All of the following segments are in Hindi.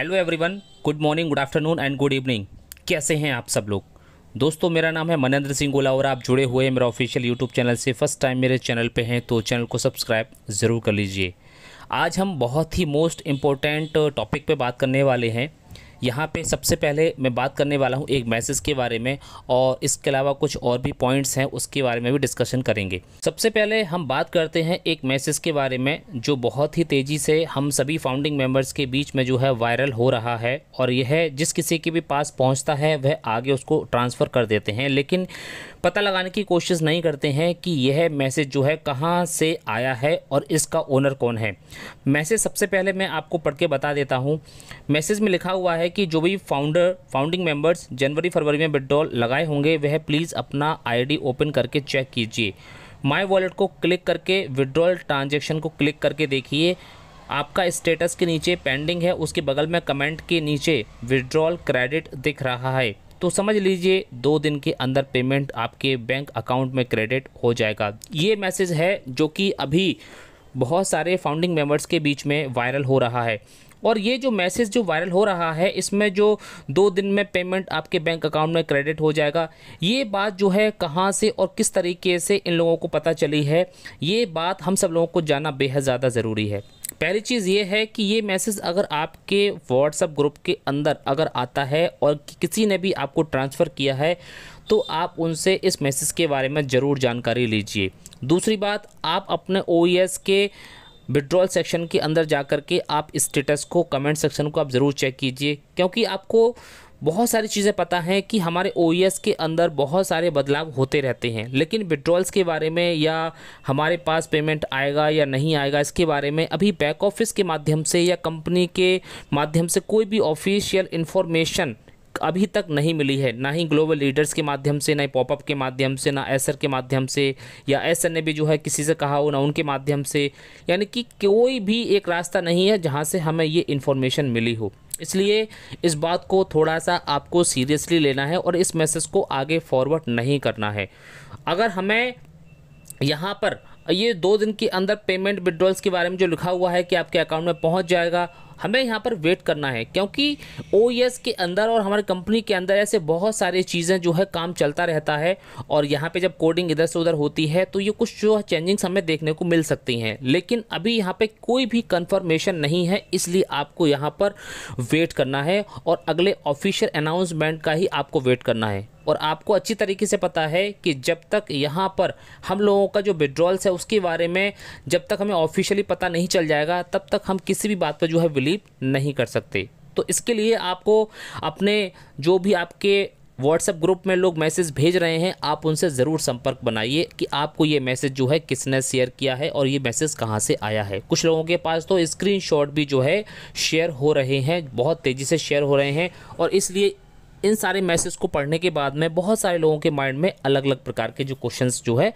hello everyone good morning good afternoon and good evening कैसे हैं आप सब लोग दोस्तों मेरा नाम है मनेंद्र सिंह गोला और आप जुड़े हुए मेरा ऑफिशियल यूट्यूब चैनल से फर्स्ट टाइम मेरे चैनल पे हैं तो चैनल को सब्सक्राइब ज़रूर कर लीजिए आज हम बहुत ही मोस्ट इम्पोर्टेंट टॉपिक पे बात करने वाले हैं यहाँ पे सबसे पहले मैं बात करने वाला हूँ एक मैसेज के बारे में और इसके अलावा कुछ और भी पॉइंट्स हैं उसके बारे में भी डिस्कशन करेंगे सबसे पहले हम बात करते हैं एक मैसेज के बारे में जो बहुत ही तेज़ी से हम सभी फाउंडिंग मेम्बर्स के बीच में जो है वायरल हो रहा है और यह जिस किसी के भी पास पहुँचता है वह आगे उसको ट्रांसफ़र कर देते हैं लेकिन पता लगाने की कोशिश नहीं करते हैं कि यह मैसेज जो है कहाँ से आया है और इसका ओनर कौन है मैसेज सबसे पहले मैं आपको पढ़ के बता देता हूँ मैसेज में लिखा हुआ है कि जो भी फाउंडर फाउंडिंग मेंबर्स जनवरी फरवरी में विड्रॉल लगाए होंगे वह प्लीज़ अपना आईडी ओपन करके चेक कीजिए माई वॉलेट को क्लिक करके विड्रॉल ट्रांजेक्शन को क्लिक करके देखिए आपका स्टेटस के नीचे पेंडिंग है उसके बगल में कमेंट के नीचे विड्रॉल क्रेडिट दिख रहा है तो समझ लीजिए दो दिन के अंदर पेमेंट आपके बैंक अकाउंट में क्रेडिट हो जाएगा ये मैसेज है जो कि अभी बहुत सारे फाउंडिंग मेंबर्स के बीच में वायरल हो रहा है और ये जो मैसेज जो वायरल हो रहा है इसमें जो दो दिन में पेमेंट आपके बैंक अकाउंट में क्रेडिट हो जाएगा ये बात जो है कहाँ से और किस तरीके से इन लोगों को पता चली है ये बात हम सब लोगों को जानना बेहद ज़्यादा ज़रूरी है पहली चीज़ ये है कि ये मैसेज अगर आपके व्हाट्सअप ग्रुप के अंदर अगर आता है और किसी ने भी आपको ट्रांसफ़र किया है तो आप उनसे इस मैसेज के बारे में ज़रूर जानकारी लीजिए दूसरी बात आप अपने ओ e के विड्रॉल सेक्शन के अंदर जा कर के आप स्टेटस को कमेंट सेक्शन को आप ज़रूर चेक कीजिए क्योंकि आपको बहुत सारी चीज़ें पता हैं कि हमारे ओ e के अंदर बहुत सारे बदलाव होते रहते हैं लेकिन विड्रॉल्स के बारे में या हमारे पास पेमेंट आएगा या नहीं आएगा इसके बारे में अभी बैक ऑफिस के माध्यम से या कंपनी के माध्यम से कोई भी ऑफिशियल इन्फॉर्मेशन अभी तक नहीं मिली है ना ही ग्लोबल लीडर्स के माध्यम से ना पॉपअप के माध्यम से ना एसर के माध्यम से या एसर ने भी जो है किसी से कहा हो ना उनके माध्यम से यानी कि कोई भी एक रास्ता नहीं है जहाँ से हमें ये इन्फॉर्मेशन मिली हो इसलिए इस बात को थोड़ा सा आपको सीरियसली लेना है और इस मैसेज को आगे फॉरवर्ड नहीं करना है अगर हमें यहाँ पर ये दो दिन के अंदर पेमेंट विड्रॉल्स के बारे में जो लिखा हुआ है कि आपके अकाउंट में पहुँच जाएगा हमें यहाँ पर वेट करना है क्योंकि ओ e के अंदर और हमारी कंपनी के अंदर ऐसे बहुत सारी चीज़ें जो है काम चलता रहता है और यहाँ पे जब कोडिंग इधर से उधर होती है तो ये कुछ जो है चेंजिंग्स हमें देखने को मिल सकती हैं लेकिन अभी यहाँ पे कोई भी कंफर्मेशन नहीं है इसलिए आपको यहाँ पर वेट करना है और अगले ऑफिशियल अनाउंसमेंट का ही आपको वेट करना है और आपको अच्छी तरीके से पता है कि जब तक यहाँ पर हम लोगों का जो विड्रॉल्स है उसके बारे में जब तक हमें ऑफिशियली पता नहीं चल जाएगा तब तक हम किसी भी बात पर जो है बिलीव डिलीट नहीं कर सकते तो इसके लिए आपको अपने जो भी आपके व्हाट्सएप ग्रुप में लोग मैसेज भेज रहे हैं आप उनसे ज़रूर संपर्क बनाइए कि आपको ये मैसेज जो है किसने शेयर किया है और ये मैसेज कहाँ से आया है कुछ लोगों के पास तो स्क्रीनशॉट भी जो है शेयर हो रहे हैं बहुत तेज़ी से शेयर हो रहे हैं और इसलिए इन सारे मैसेज को पढ़ने के बाद में बहुत सारे लोगों के माइंड में अलग अलग प्रकार के जो क्वेश्चंस जो है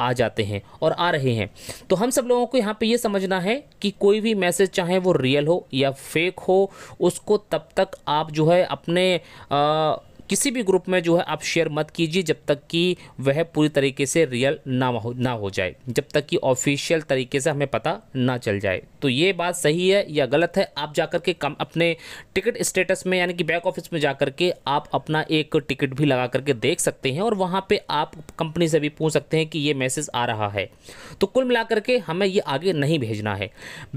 आ जाते हैं और आ रहे हैं तो हम सब लोगों को यहाँ पे ये समझना है कि कोई भी मैसेज चाहे वो रियल हो या फेक हो उसको तब तक आप जो है अपने आ, किसी भी ग्रुप में जो है आप शेयर मत कीजिए जब तक कि वह पूरी तरीके से रियल ना हो ना हो जाए जब तक कि ऑफिशियल तरीके से हमें पता ना चल जाए तो ये बात सही है या गलत है आप जा के कम अपने टिकट स्टेटस में यानी कि बैक ऑफिस में जा के आप अपना एक टिकट भी लगा करके देख सकते हैं और वहाँ पर आप कंपनी से भी पूछ सकते हैं कि ये मैसेज आ रहा है तो कुल मिला करके हमें ये आगे नहीं भेजना है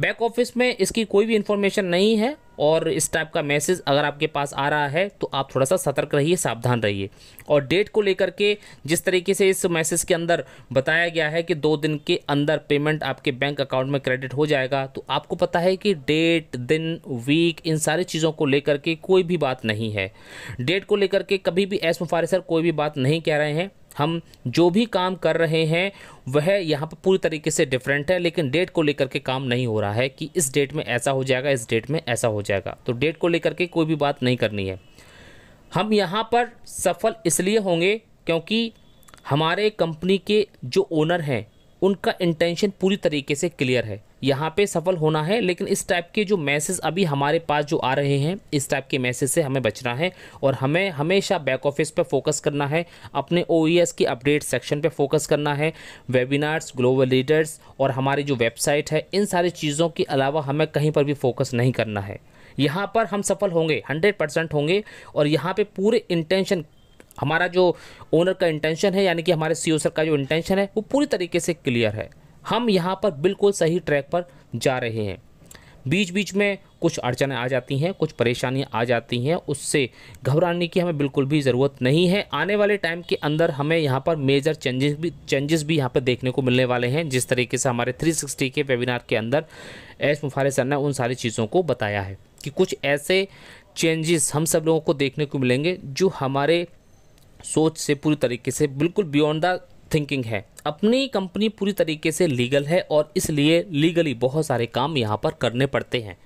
बैक ऑफिस में इसकी कोई भी इन्फॉर्मेशन नहीं है और इस टाइप का मैसेज अगर आपके पास आ रहा है तो आप थोड़ा सा सतर्क रहिए सावधान रहिए और डेट को लेकर के जिस तरीके से इस मैसेज के अंदर बताया गया है कि दो दिन के अंदर पेमेंट आपके बैंक अकाउंट में क्रेडिट हो जाएगा तो आपको पता है कि डेट दिन वीक इन सारी चीज़ों को लेकर के कोई भी बात नहीं है डेट को लेकर के कभी भी एस मुफारे सर कोई भी बात नहीं कह रहे हैं हम जो भी काम कर रहे हैं वह यहाँ पर पूरी तरीके से डिफरेंट है लेकिन डेट को लेकर के काम नहीं हो रहा है कि इस डेट में ऐसा हो जाएगा इस डेट में ऐसा हो जाएगा तो डेट को लेकर के कोई भी बात नहीं करनी है हम यहाँ पर सफल इसलिए होंगे क्योंकि हमारे कंपनी के जो ओनर हैं उनका इंटेंशन पूरी तरीके से क्लियर है यहाँ पे सफल होना है लेकिन इस टाइप के जो मैसेज अभी हमारे पास जो आ रहे हैं इस टाइप के मैसेज से हमें बचना है और हमें हमेशा बैक ऑफिस पर फोकस करना है अपने ओ के अपडेट सेक्शन पर फोकस करना है वेबिनार्स ग्लोबल लीडर्स और हमारी जो वेबसाइट है इन सारी चीज़ों के अलावा हमें कहीं पर भी फोकस नहीं करना है यहाँ पर हम सफल होंगे हंड्रेड परसेंट होंगे और यहाँ पर पूरे इंटेंशन हमारा जो ओनर का इंटेंशन है यानी कि हमारे सी सर e का जो इंटेंशन है वो पूरी तरीके से क्लियर है हम यहाँ पर बिल्कुल सही ट्रैक पर जा रहे हैं बीच बीच में कुछ अड़चने आ जाती हैं कुछ परेशानियाँ आ जाती हैं उससे घबराने की हमें बिल्कुल भी ज़रूरत नहीं है आने वाले टाइम के अंदर हमें यहाँ पर मेजर चेंजेस भी चेंजेस भी यहाँ पर देखने को मिलने वाले हैं जिस तरीके से हमारे 360 के वेबिनार के अंदर एस मुफारे सर ने उन सारी चीज़ों को बताया है कि कुछ ऐसे चेंजेस हम सब लोगों को देखने को मिलेंगे जो हमारे सोच से पूरी तरीके से बिल्कुल बियॉन्ड द थिंकिंग है अपनी कंपनी पूरी तरीके से लीगल है और इसलिए लीगली बहुत सारे काम यहाँ पर करने पड़ते हैं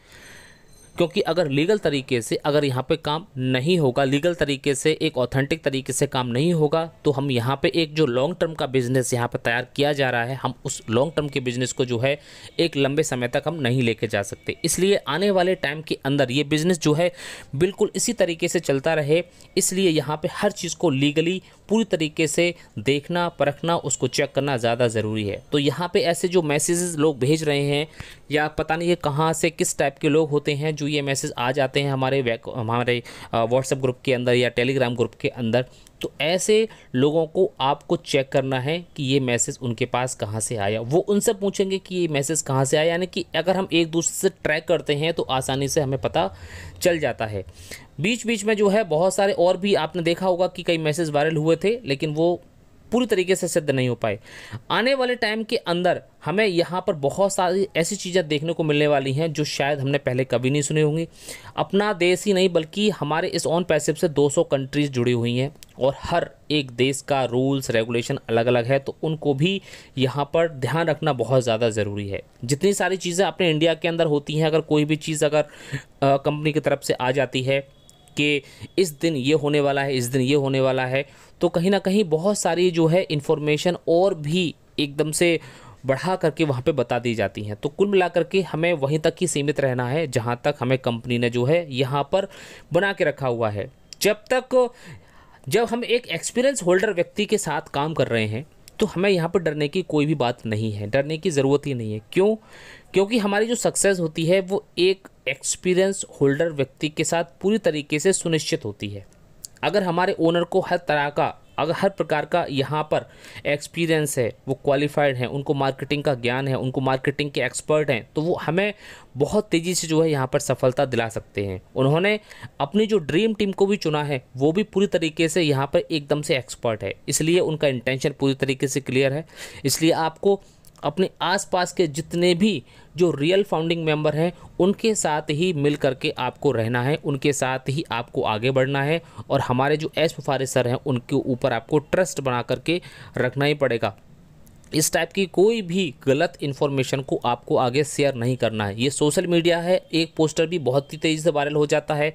क्योंकि अगर लीगल तरीके से अगर यहाँ पे काम नहीं होगा लीगल तरीके से एक ऑथेंटिक तरीके से काम नहीं होगा तो हम यहाँ पे एक जो लॉन्ग टर्म का बिज़नेस यहाँ पे तैयार किया जा रहा है हम उस लॉन्ग टर्म के बिज़नेस को जो है एक लंबे समय तक हम नहीं लेके जा सकते इसलिए आने वाले टाइम के अंदर ये बिज़नेस जो है बिल्कुल इसी तरीके से चलता रहे इसलिए यहाँ पर हर चीज़ को लीगली पूरी तरीके से देखना परखना उसको चेक करना ज़्यादा ज़रूरी है तो यहाँ पे ऐसे जो मैसेजेस लोग भेज रहे हैं या पता नहीं ये कहाँ से किस टाइप के लोग होते हैं जो ये मैसेज आ जाते हैं हमारे हमारे व्हाट्सएप ग्रुप के अंदर या टेलीग्राम ग्रुप के अंदर तो ऐसे लोगों को आपको चेक करना है कि ये मैसेज उनके पास कहाँ से आया वो उनसे पूछेंगे कि ये मैसेज कहाँ से आया यानी कि अगर हम एक दूसरे से ट्रैक करते हैं तो आसानी से हमें पता चल जाता है बीच बीच में जो है बहुत सारे और भी आपने देखा होगा कि कई मैसेज वायरल हुए थे लेकिन वो पूरी तरीके से सिद्ध नहीं हो पाए आने वाले टाइम के अंदर हमें यहाँ पर बहुत सारी ऐसी चीज़ें देखने को मिलने वाली हैं जो शायद हमने पहले कभी नहीं सुनी होंगी अपना देश ही नहीं बल्कि हमारे इस ऑन पैसिव से 200 कंट्रीज़ जुड़ी हुई हैं और हर एक देश का रूल्स रेगुलेशन अलग अलग है तो उनको भी यहाँ पर ध्यान रखना बहुत ज़्यादा ज़रूरी है जितनी सारी चीज़ें अपने इंडिया के अंदर होती हैं अगर कोई भी चीज़ अगर कंपनी की तरफ से आ जाती है कि इस दिन ये होने वाला है इस दिन ये होने वाला है तो कहीं ना कहीं बहुत सारी जो है इन्फॉर्मेशन और भी एकदम से बढ़ा करके वहाँ पे बता दी जाती हैं तो कुल मिलाकर के हमें वहीं तक ही सीमित रहना है जहाँ तक हमें कंपनी ने जो है यहाँ पर बना के रखा हुआ है जब तक जब हम एक एक्सपीरियंस होल्डर व्यक्ति के साथ काम कर रहे हैं तो हमें यहाँ पर डरने की कोई भी बात नहीं है डरने की ज़रूरत ही नहीं है क्यों क्योंकि हमारी जो सक्सेस होती है वो एक एक्सपीरियंस होल्डर व्यक्ति के साथ पूरी तरीके से सुनिश्चित होती है अगर हमारे ओनर को हर तरह का अगर हर प्रकार का यहाँ पर एक्सपीरियंस है वो क्वालिफाइड हैं उनको मार्केटिंग का ज्ञान है उनको मार्केटिंग के एक्सपर्ट हैं तो वो हमें बहुत तेज़ी से जो है यहाँ पर सफलता दिला सकते हैं उन्होंने अपनी जो ड्रीम टीम को भी चुना है वो भी पूरी तरीके से यहाँ पर एकदम से एक्सपर्ट है इसलिए उनका इंटेंशन पूरी तरीके से क्लियर है इसलिए आपको अपने आसपास के जितने भी जो रियल फाउंडिंग मेंबर हैं उनके साथ ही मिल करके आपको रहना है उनके साथ ही आपको आगे बढ़ना है और हमारे जो एस फारिज सर हैं उनके ऊपर आपको ट्रस्ट बना करके रखना ही पड़ेगा इस टाइप की कोई भी गलत इन्फॉर्मेशन को आपको आगे शेयर नहीं करना है ये सोशल मीडिया है एक पोस्टर भी बहुत ही तेज़ी से वायरल हो जाता है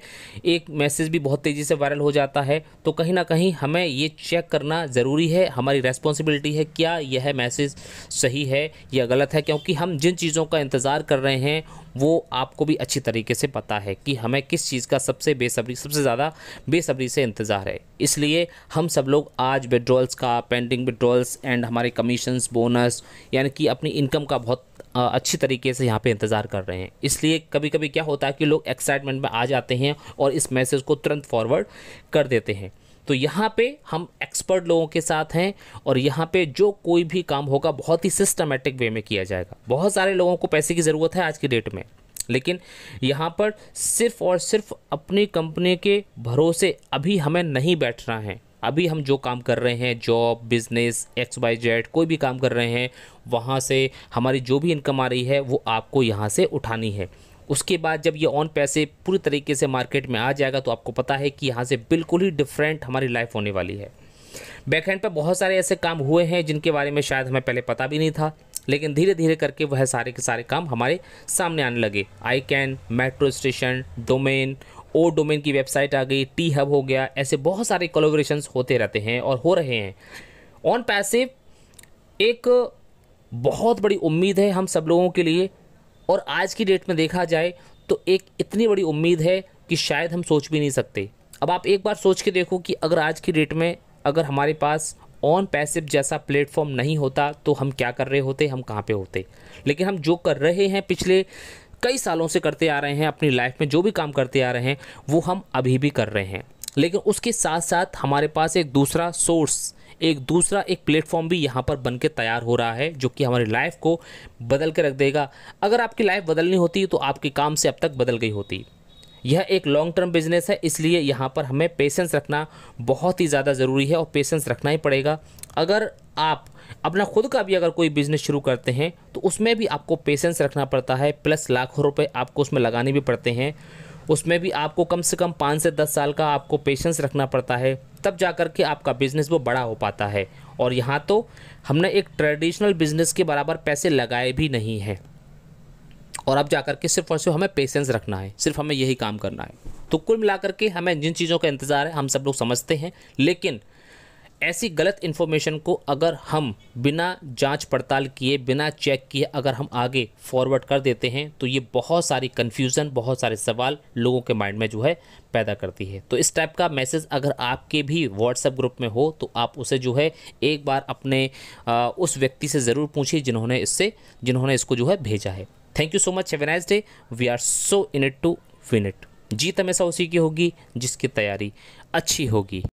एक मैसेज भी बहुत तेज़ी से वायरल हो जाता है तो कहीं ना कहीं हमें ये चेक करना ज़रूरी है हमारी रेस्पॉन्सिबिलिटी है क्या यह मैसेज सही है या गलत है क्योंकि हम जिन चीज़ों का इंतज़ार कर रहे हैं वो आपको भी अच्छी तरीके से पता है कि हमें किस चीज़ का सबसे बेसब्री सबसे ज़्यादा बेसब्री से इंतज़ार है इसलिए हम सब लोग आज विड्रॉल्स का पेंडिंग विड्रॉल्स एंड हमारे कमीशंस बोनस यानी कि अपनी इनकम का बहुत अच्छी तरीके से यहाँ पे इंतज़ार कर रहे हैं इसलिए कभी कभी क्या होता है कि लोग एक्साइटमेंट में आ जाते हैं और इस मैसेज को तुरंत फॉरवर्ड कर देते हैं तो यहाँ पे हम एक्सपर्ट लोगों के साथ हैं और यहाँ पे जो कोई भी काम होगा बहुत ही सिस्टमेटिक वे में किया जाएगा बहुत सारे लोगों को पैसे की ज़रूरत है आज की डेट में लेकिन यहाँ पर सिर्फ और सिर्फ अपनी कंपनी के भरोसे अभी हमें नहीं बैठना है अभी हम जो काम कर रहे हैं job business X Y Z कोई भी काम कर रहे हैं वहाँ से हमारी जो भी इनकम आ रही है वो आपको यहाँ से उठानी है उसके बाद जब ये ऑन पैसे पूरी तरीके से मार्केट में आ जाएगा तो आपको पता है कि यहाँ से बिल्कुल ही डिफरेंट हमारी लाइफ होने वाली है बैकहैंड पर बहुत सारे ऐसे काम हुए हैं जिनके बारे में शायद हमें पहले पता भी नहीं था लेकिन धीरे धीरे करके वह सारे के सारे काम हमारे सामने आने लगे I can metro station domain O domain की वेबसाइट आ गई टी हब हो गया ऐसे बहुत सारे कोलोब्रेशन होते रहते हैं और हो रहे हैं ऑन पैसिव एक बहुत बड़ी उम्मीद है हम सब लोगों के लिए और आज की डेट में देखा जाए तो एक इतनी बड़ी उम्मीद है कि शायद हम सोच भी नहीं सकते अब आप एक बार सोच के देखो कि अगर आज की डेट में अगर हमारे पास ऑन पैसिव जैसा प्लेटफॉर्म नहीं होता तो हम क्या कर रहे होते हम कहाँ पे होते लेकिन हम जो कर रहे हैं पिछले कई सालों से करते आ रहे हैं अपनी लाइफ में जो भी काम करते आ रहे हैं वो हम अभी भी कर रहे हैं लेकिन उसके साथ साथ हमारे पास एक दूसरा सोर्स एक दूसरा एक प्लेटफॉर्म भी यहाँ पर बन के तैयार हो रहा है जो कि हमारी लाइफ को बदल के रख देगा अगर आपकी लाइफ बदलनी होती तो आपके काम से अब तक बदल गई होती यह एक लॉन्ग टर्म बिजनेस है इसलिए यहाँ पर हमें पेशेंस रखना बहुत ही ज़्यादा ज़रूरी है और पेशेंस रखना ही पड़ेगा अगर आप अपना खुद का भी अगर कोई बिज़नेस शुरू करते हैं तो उसमें भी आपको पेशेंस रखना पड़ता है प्लस लाखों रुपए आपको उसमें लगाने भी पड़ते हैं उसमें भी आपको कम से कम पाँच से दस साल का आपको पेशेंस रखना पड़ता है तब जा कर के आपका बिज़नेस वो बड़ा हो पाता है और यहाँ तो हमने एक ट्रेडिशनल बिज़नेस के बराबर पैसे लगाए भी नहीं हैं और अब जा कर के सिर्फ और सिर्फ हमें पेशेंस रखना है सिर्फ हमें यही काम करना है तो कुल मिलाकर के हमें जिन चीज़ों का इंतज़ार है हम सब लोग समझते हैं लेकिन ऐसी गलत इन्फॉर्मेशन को अगर हम बिना जांच पड़ताल किए बिना चेक किए अगर हम आगे फॉरवर्ड कर देते हैं तो ये बहुत सारी कन्फ्यूज़न बहुत सारे सवाल लोगों के माइंड में जो है पैदा करती है तो इस टाइप का मैसेज अगर आपके भी व्हाट्सएप ग्रुप में हो तो आप उसे जो है एक बार अपने आ, उस व्यक्ति से ज़रूर पूछिए जिन्होंने इससे जिन्होंने इसको जो है भेजा है thank you so much have nice day we are so in it to win it जीत हमेशा उसी की होगी जिसकी तैयारी अच्छी होगी